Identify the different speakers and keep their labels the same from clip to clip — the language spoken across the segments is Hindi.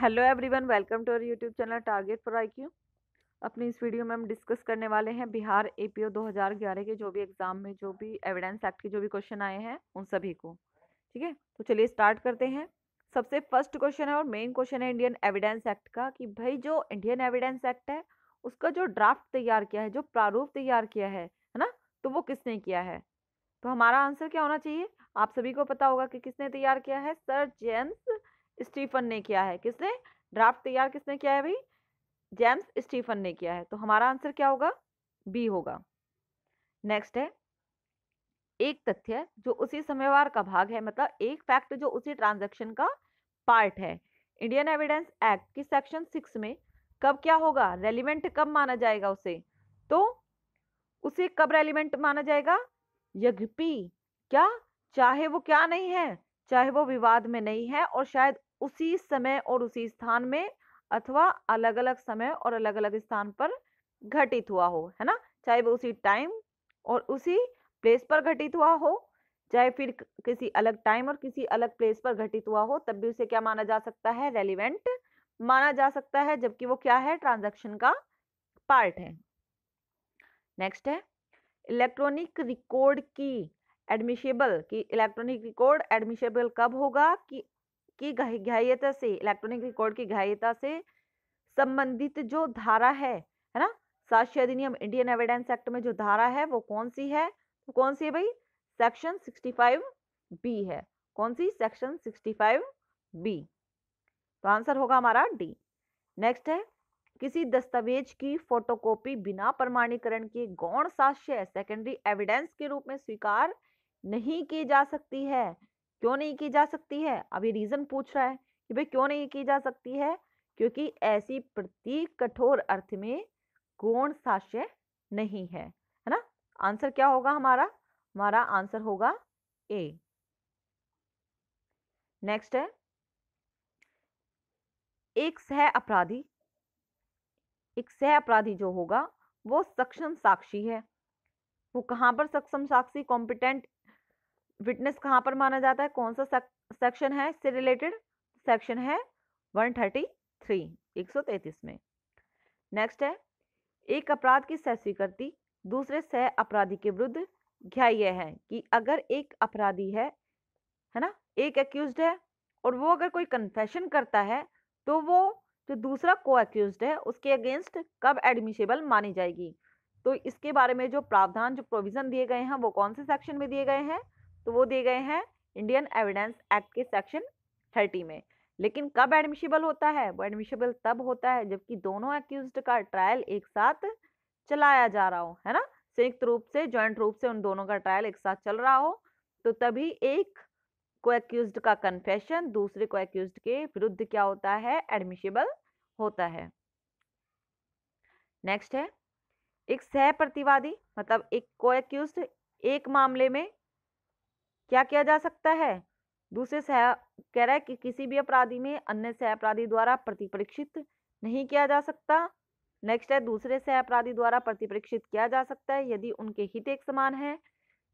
Speaker 1: hello everyone welcome to our YouTube channel target for IQ अपनी इस वीडियो में हम डिस्कस करने वाले हैं बिहार एपीओ 2011 के जो भी एग्ज़ाम में जो भी एविडेंस एक्ट के जो भी क्वेश्चन आए हैं उन सभी को ठीक है तो चलिए स्टार्ट करते हैं सबसे फर्स्ट क्वेश्चन है और मेन क्वेश्चन है इंडियन एविडेंस एक्ट का कि भाई जो इंडियन एविडेंस एक्ट है उसका जो ड्राफ्ट तैयार किया है जो प्रारूप तैयार किया है है ना तो वो किसने किया है तो हमारा आंसर क्या होना चाहिए आप सभी को पता होगा कि किसने तैयार किया है सर जेम्स स्टीफन ने किया है किसने ड्राफ्ट तैयार किसने किया है भाई जेम्स स्टीफन ने किया है तो हमारा आंसर क्या होगा बी होगा नेक्स्ट है एक तथ्य जो उसी समयवार का भाग है मतलब एक फैक्ट जो उसी ट्रांजैक्शन का पार्ट है इंडियन एविडेंस एक्ट की सेक्शन सिक्स में कब क्या होगा रेलिवेंट कब माना जाएगा उसे तो उसे कब रेलिवेंट माना जाएगा यज्ञपी क्या चाहे वो क्या नहीं है चाहे वो विवाद में नहीं है और शायद उसी समय और उसी स्थान में अथवा अलग अलग समय और अलग अलग स्थान पर घटित हुआ हो है ना चाहे वो उसी टाइम और उसी प्लेस पर घटित हुआ हो चाहे फिर किसी अलग टाइम और किसी अलग प्लेस पर घटित हुआ हो तब भी उसे क्या माना जा सकता है रेलिवेंट माना जा सकता है जबकि वो क्या है ट्रांजेक्शन का पार्ट है नेक्स्ट है इलेक्ट्रॉनिक रिकॉर्ड की एडमिशेबल की इलेक्ट्रॉनिक रिकॉर्ड एडमिशेबल कब होगा कि की ग्राह्यता से इलेक्ट्रॉनिक रिकॉर्ड की ग्राह्यता से संबंधित जो धारा है है ना साक्ष्य अधिनियम इंडियन एविडेंस एक्ट में जो धारा है वो कौन सी है वो तो कौन सी है भाई सेक्शन सिक्सटी फाइव बी है कौन सी सेक्शन सिक्सटी फाइव बी तो आंसर होगा हमारा डी नेक्स्ट है किसी दस्तावेज की फोटोकॉपी बिना प्रमाणीकरण के गौण साक्ष्य सेकेंडरी एविडेंस के रूप में स्वीकार नहीं की जा सकती है क्यों नहीं की जा सकती है अब ये रीज़न पूछ रहा है कि भाई क्यों नहीं की जा सकती है क्योंकि ऐसी प्रतीक कठोर अर्थ में गौण साक्ष्य नहीं है है ना आंसर क्या होगा हमारा हमारा आंसर होगा ए नेक्स्ट है एक सह अपराधी एक सह अपराधी जो होगा वो सक्षम साक्षी है वो कहां पर सक्षम साक्षी कॉम्पिटेंट विटनेस कहाँ पर माना जाता है कौन सा सेक्शन है इससे रिलेटेड सेक्शन है 133 133 में नेक्स्ट है एक अपराध की सह स्वीकृति दूसरे सह अपराधी के विरुद्ध घ्याय है कि अगर एक अपराधी है है ना एक एक्यूज है और वो अगर कोई कन्फेशन करता है तो वो जो दूसरा को एक्यूज है उसके अगेंस्ट कब एडमिशेबल मानी जाएगी तो इसके बारे में जो प्रावधान जो प्रोविजन दिए गए हैं वो कौन से सेक्शन में दिए गए हैं तो वो दिए गए हैं इंडियन एविडेंस एक्ट के सेक्शन थर्टी में लेकिन कब एडमिशिबल होता है वो एडमिशिबल तब होता है जबकि दोनों एक्यूज का ट्रायल एक साथ चलाया जा रहा हो है ना संयुक्त रूप से ज्वाइंट रूप से उन दोनों का ट्रायल एक साथ चल रहा हो तो तभी एक को एक्यूज का कन्फेशन दूसरे को एक्यूज के विरुद्ध क्या होता है एडमिशिबल होता है नेक्स्ट है एक सह प्रतिवादी मतलब एक को एक्यूज एक मामले में क्या किया जा सकता है दूसरे सह कह रहा है कि किसी भी अपराधी में अन्य सह अपराधी द्वारा प्रतिपरीक्षित नहीं किया जा सकता नेक्स्ट है दूसरे सह अपराधी द्वारा प्रतिपरीक्षित किया जा सकता है यदि उनके हित एक समान है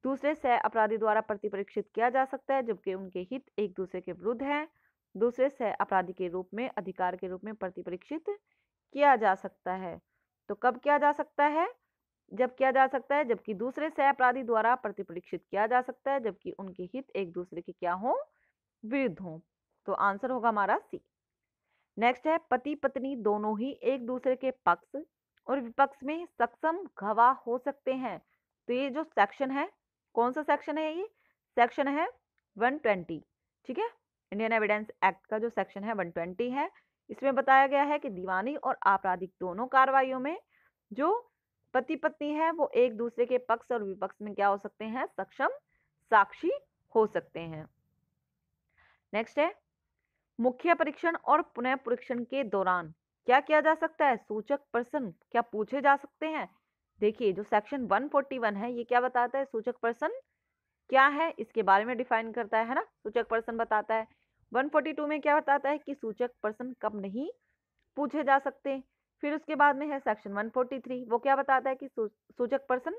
Speaker 1: दूसरे सह अपराधी द्वारा प्रतिपरीक्षित किया जा सकता है जबकि उनके हित एक दूसरे के विरुद्ध हैं दूसरे सह अपराधी के रूप में अधिकार के रूप में प्रतिपरीक्षित किया जा सकता है तो कब किया जा सकता है जब किया जा सकता है जबकि दूसरे सह अपराधी द्वारा प्रतिपरीक्षित किया जा सकता है जबकि उनके हित एक दूसरे के क्या हो विरुद्ध हो तो आंसर होगा हमारा सी नेक्स्ट है पति पत्नी दोनों ही एक दूसरे के पक्ष और विपक्ष में सक्षम गवाह हो सकते हैं तो ये जो सेक्शन है कौन सा सेक्शन है ये सेक्शन है 120 ठीक है इंडियन एविडेंस एक्ट का जो सेक्शन है 120 है इसमें बताया गया है कि दीवानी और आपराधिक दोनों कार्रवाईओं में जो पति पत्नी है वो एक दूसरे के पक्ष और विपक्ष में क्या हो सकते हैं सक्षम साक्षी हो सकते हैं नेक्स्ट है मुख्य परीक्षण और पुनः परीक्षण के दौरान क्या किया जा सकता है सूचक प्रश्न क्या पूछे जा सकते हैं देखिए जो सेक्शन 141 है ये क्या बताता है सूचक प्रश्न क्या है इसके बारे में डिफाइन करता है, है ना सूचक प्रश्न बताता है 142 में क्या बताता है कि सूचक प्रश्न कब नहीं पूछे जा सकते फिर उसके बाद में है सेक्शन 143 वो क्या बताता है कि सूचक प्रश्न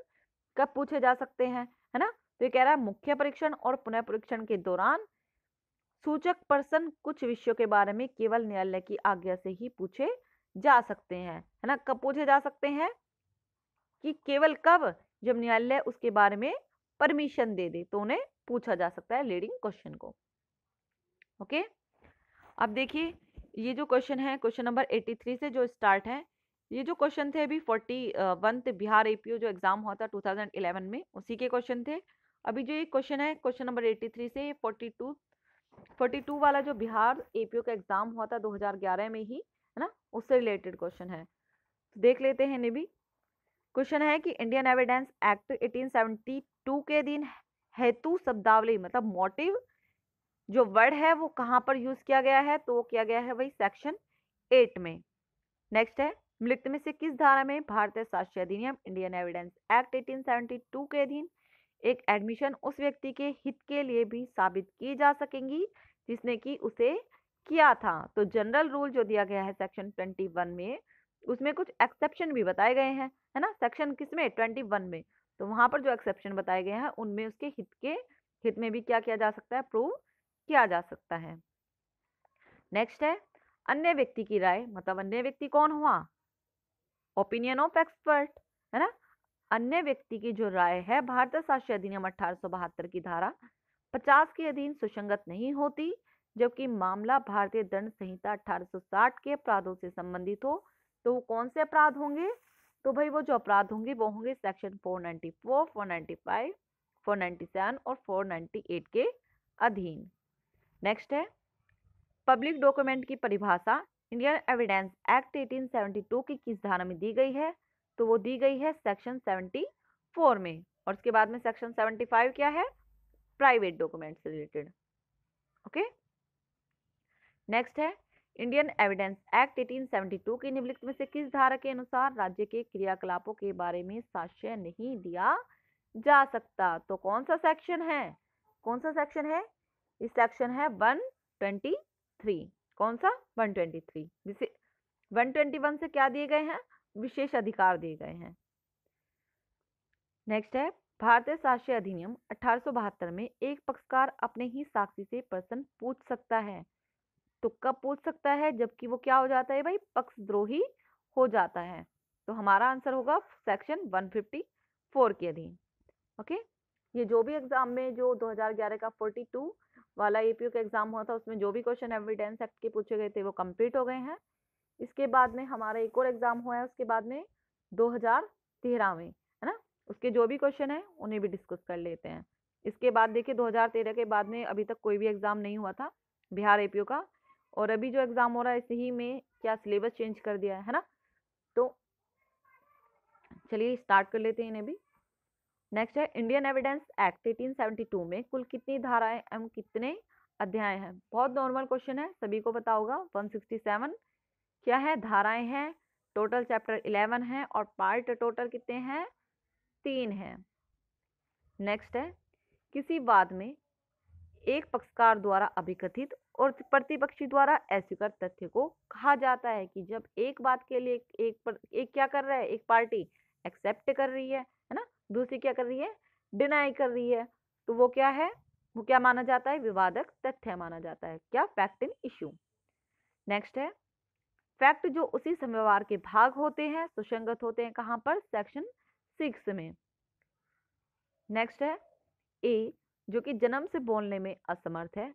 Speaker 1: कब पूछे जा सकते हैं है ना तो ये कह रहा है मुख्य परीक्षण और पुनः परीक्षण के दौरान सूचक प्रश्न कुछ विषयों के बारे में केवल न्यायालय की आज्ञा से ही पूछे जा सकते हैं है ना कब पूछे जा सकते हैं कि केवल कब जब न्यायालय उसके बारे में परमिशन दे दे तो उन्हें पूछा जा सकता है लीडिंग क्वेश्चन को ओके अब देखिए ये जो क्वेश्चन है क्वेश्चन नंबर 83 से जो स्टार्ट है ये जो क्वेश्चन थे अभी फोर्टी वंथ बिहार एपीओ जो एग्जाम हुआ था 2011 में उसी के क्वेश्चन थे अभी जो ये क्वेश्चन है क्वेश्चन नंबर 83 से 42 42 वाला जो बिहार एपीओ का एग्जाम हुआ था 2011 में ही है ना उससे रिलेटेड क्वेश्चन है तो देख लेते हैं इन्हें भी क्वेश्चन है कि इंडियन एविडेंस एक्ट एटीन के दिन हेतु शब्दावली मतलब मोटिव जो वर्ड है वो कहाँ पर यूज किया गया है तो वो किया गया है वही सेक्शन एट में नेक्स्ट है मृत में से किस धारा में भारतीय शास्त्रीय अधिनियम इंडियन एविडेंस एक्ट 1872 के अधीन एक एडमिशन उस व्यक्ति के हित के लिए भी साबित की जा सकेंगी जिसने कि उसे किया था तो जनरल रूल जो दिया गया है सेक्शन 21 में उसमें कुछ एक्सेप्शन भी बताए गए हैं है ना सेक्शन किस में ट्वेंटी में तो वहां पर जो एक्सेप्शन बताए गए हैं उनमें उसके हित के हित में भी क्या किया जा सकता है प्रूव किया जा सकता है नेक्स्ट है अन्य व्यक्ति की राय मतलब अन्य व्यक्ति कौन हुआ ओपिनियन ऑफ एक्सपर्ट है ना अन्य व्यक्ति की जो राय है भारतीय शास्त्रीय अधिनियम अठारह की धारा 50 के अधीन सुसंगत नहीं होती जबकि मामला भारतीय दंड संहिता 1860 के अपराधों से संबंधित हो तो वो कौन से अपराध होंगे तो भाई वो जो अपराध होंगे वो होंगे सेक्शन 494, 495, 497 और 498 के अधीन नेक्स्ट है पब्लिक डॉक्यूमेंट की परिभाषा इंडियन एविडेंस एक्ट 1872 की किस धारा में दी गई है तो वो दी गई है सेक्शन 74 में और उसके बाद में सेक्शन 75 क्या है प्राइवेट डॉक्यूमेंट से रिलेटेड ओके नेक्स्ट है इंडियन एविडेंस एक्ट 1872 की निम्नलिखित में से किस धारा के अनुसार राज्य के क्रियाकलापों के बारे में साक्ष्य नहीं दिया जा सकता तो कौन सा सेक्शन है कौन सा सेक्शन है इस सेक्शन है 123 कौन सा 123 जिसे 121 से क्या दिए गए हैं विशेष अधिकार दिए गए हैं नेक्स्ट है भारतीय शासकीय अधिनियम अठारह में एक पक्षकार अपने ही साक्षी से प्रश्न पूछ सकता है तो कब पूछ सकता है जबकि वो क्या हो जाता है भाई पक्षद्रोही हो जाता है तो हमारा आंसर होगा सेक्शन 154 के अधीन ओके ये जो भी एग्जाम में जो 2011 का 42 वाला एपीयू का एग्ज़ाम हुआ था उसमें जो भी क्वेश्चन एविडेंस एक्ट के पूछे गए थे वो कम्प्लीट हो गए हैं इसके बाद में हमारा एक और एग्ज़ाम हुआ है उसके बाद में दो में है ना उसके जो भी क्वेश्चन है उन्हें भी डिस्कस कर लेते हैं इसके बाद देखिए 2013 के बाद में अभी तक कोई भी एग्ज़ाम नहीं हुआ था बिहार एपीओ का और अभी जो एग्ज़ाम हो रहा है इसी ही में क्या सिलेबस चेंज कर दिया है है ना तो चलिए स्टार्ट कर लेते हैं इन्हें भी नेक्स्ट है इंडियन एविडेंस एक्ट 1872 में कुल कितनी धाराएं एवं कितने अध्याय हैं बहुत नॉर्मल क्वेश्चन है सभी को पता होगा 167 क्या है धाराएं हैं टोटल चैप्टर 11 है और पार्ट टोटल कितने हैं तीन हैं नेक्स्ट है किसी वाद में एक पक्षकार द्वारा अभिकथित और प्रतिपक्षी द्वारा अस्वीकृत तथ्य को कहा जाता है कि जब एक बात के लिए एक पर, एक क्या कर रहा है एक पार्टी एक्सेप्ट कर रही है है ना दूसरी क्या कर रही है डिनाई कर रही है तो वो क्या है वो क्या माना जाता है विवादक तथ्य माना जाता है क्या फैक्ट इन इशू नेक्स्ट है फैक्ट जो उसी समयवार के भाग होते हैं सुसंगत होते हैं कहाँ पर सेक्शन सिक्स में नेक्स्ट है ए जो कि जन्म से बोलने में असमर्थ है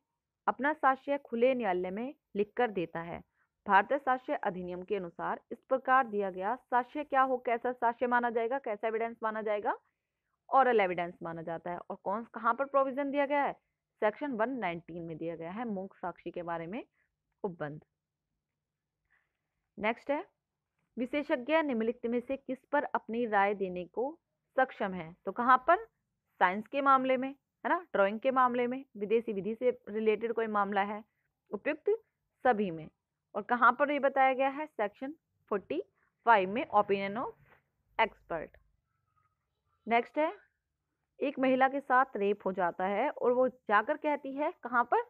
Speaker 1: अपना साक्ष्य खुले न्यायालय में लिखकर देता है भारतीय साक्ष्य अधिनियम के अनुसार इस प्रकार दिया गया साक्ष्य क्या हो कैसा साक्ष्य माना जाएगा कैसा एविडेंस माना जाएगा औरल एविडेंस माना जाता है और कौन कहाँ पर प्रोविजन दिया गया है सेक्शन 119 में दिया गया है मूक साक्षी के बारे में उपबंध नेक्स्ट है विशेषज्ञ निम्नलिखित में से किस पर अपनी राय देने को सक्षम है तो कहाँ पर साइंस के मामले में है ना ड्राइंग के मामले में विदेशी विधि से रिलेटेड कोई मामला है उपयुक्त सभी में और कहाँ पर ये बताया गया है सेक्शन फोर्टी फाइव में ओपिनियन ऑफ एक्सपर्ट नेक्स्ट है एक महिला के साथ रेप हो जाता है और वो जाकर कहती है कहाँ पर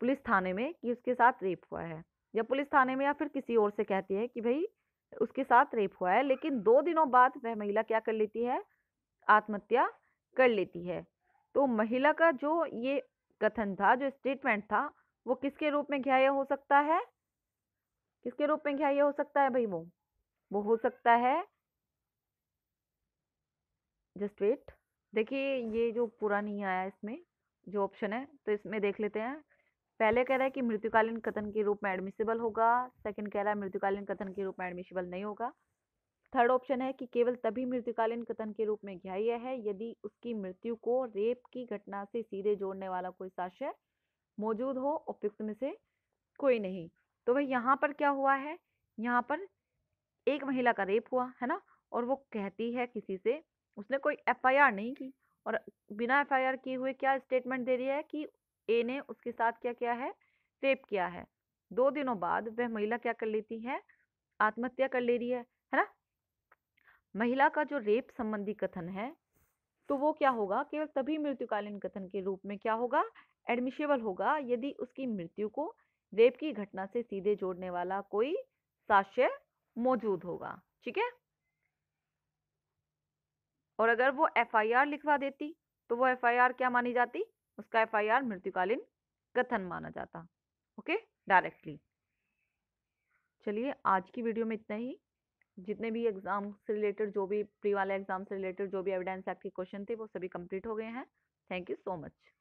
Speaker 1: पुलिस थाने में कि उसके साथ रेप हुआ है या पुलिस थाने में या फिर किसी और से कहती है कि भाई उसके साथ रेप हुआ है लेकिन दो दिनों बाद वह महिला क्या कर लेती है आत्महत्या कर लेती है तो महिला का जो ये कथन था जो स्टेटमेंट था वो किसके रूप में घ्याय हो सकता है किसके रूप में क्या ये हो सकता है भाई वो वो हो सकता है जस्ट वेट देखिए ये जो पूरा नहीं आया इसमें जो ऑप्शन है तो इसमें देख लेते हैं पहले कह रहा है कि मृत्युकालीन कथन के रूप में एडमिसिबल होगा सेकंड कह रहा है मृत्युकालीन कथन के रूप में एडमिसिबल नहीं होगा थर्ड ऑप्शन है कि केवल तभी मृत्युकालीन कथन के रूप में ग्राह्य है यदि उसकी मृत्यु को रेप की घटना से सीधे जोड़ने वाला कोई साक्ष्य मौजूद हो उपयुक्त में से कोई नहीं तो भाई यहाँ पर क्या हुआ है यहाँ पर एक महिला का रेप हुआ है ना और वो कहती है किसी से उसने कोई एफआईआर नहीं की और बिना एफआईआर किए हुए क्या स्टेटमेंट दे रही है कि ए ने उसके साथ क्या क्या है रेप किया है दो दिनों बाद वह महिला क्या कर लेती है आत्महत्या कर ले रही है है ना महिला का जो रेप संबंधी कथन है तो वो क्या होगा केवल तभी मृत्युकालीन कथन के रूप में क्या होगा एडमिशेबल होगा यदि उसकी मृत्यु को रेप की घटना से सीधे जोड़ने वाला कोई साक्ष्य मौजूद होगा ठीक है और अगर वो एफआईआर लिखवा देती तो वो एफआईआर क्या मानी जाती उसका एफआईआर मृत्युकालीन कथन माना जाता ओके डायरेक्टली चलिए आज की वीडियो में इतना ही जितने भी एग्ज़ाम से रिलेटेड जो भी प्री वाले एग्ज़ाम से रिलेटेड जो भी एविडेंस एक्ट के क्वेश्चन थे वो सभी कंप्लीट हो गए हैं थैंक यू सो मच